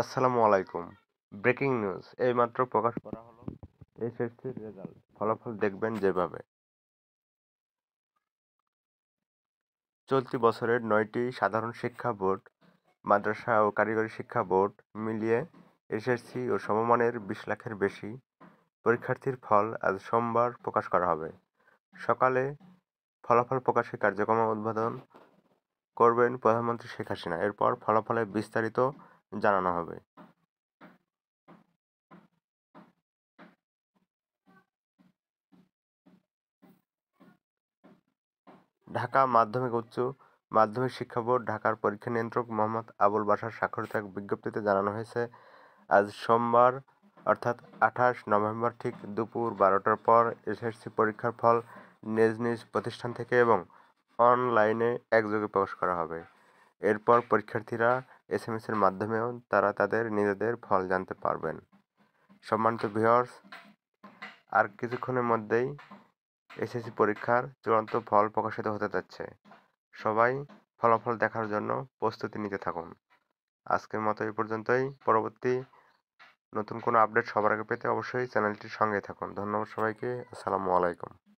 আসসালামু আলাইকুম breaking news মাত্র প্রকাশ করা হলো এসএসসির রেজাল্ট ফলাফল দেখবেন যেভাবে চলতি বছরের নয়টি সাধারণ শিক্ষা বোর্ড মাদ্রাসা ও কারিগরি শিক্ষা বোর্ড মিলিয়ে এসএসসি ও সমমানের বিশ লাখের বেশি পরীক্ষার্থীর ফল আজ সোমবার প্রকাশ করা হবে সকালে ফলাফল প্রকাশের কার্যক্রম উদ্বোধন করবেন প্রধানমন্ত্রী শেখ হাসিনা এরপর ফলাফলে বিস্তারিত জানানো হবে ঢাকা মাধ্যমিক উচ্চ মাধ্যমিক শিক্ষা বোর্ড ঢাকার পরীক্ষা নিয়ন্ত্রক মোহাম্মদ আবুল বাসার স্বাক্ষরিত এক বিজ্ঞপ্তিতে জানানো হয়েছে আজ সোমবার অর্থাৎ আঠাশ নভেম্বর ঠিক দুপুর বারোটার পর এসএসসি পরীক্ষার ফল নিজ নিজ প্রতিষ্ঠান থেকে এবং অনলাইনে একযোগে প্রকাশ করা হবে এরপর পরীক্ষার্থীরা এস এম এসের মাধ্যমেও তারা তাদের নিজেদের ফল জানতে পারবেন সম্মানিত ভিওর্স আর কিছুক্ষণের মধ্যেই এসএসসি পরীক্ষার চূড়ান্ত ফল প্রকাশিত হতে যাচ্ছে সবাই ফলাফল দেখার জন্য প্রস্তুতি নিতে থাকুন আজকের মতো এই পর্যন্তই পরবর্তী নতুন কোনো আপডেট সবার আগে পেতে অবশ্যই চ্যানেলটির সঙ্গে থাকুন ধন্যবাদ সবাইকে আসসালামু আলাইকুম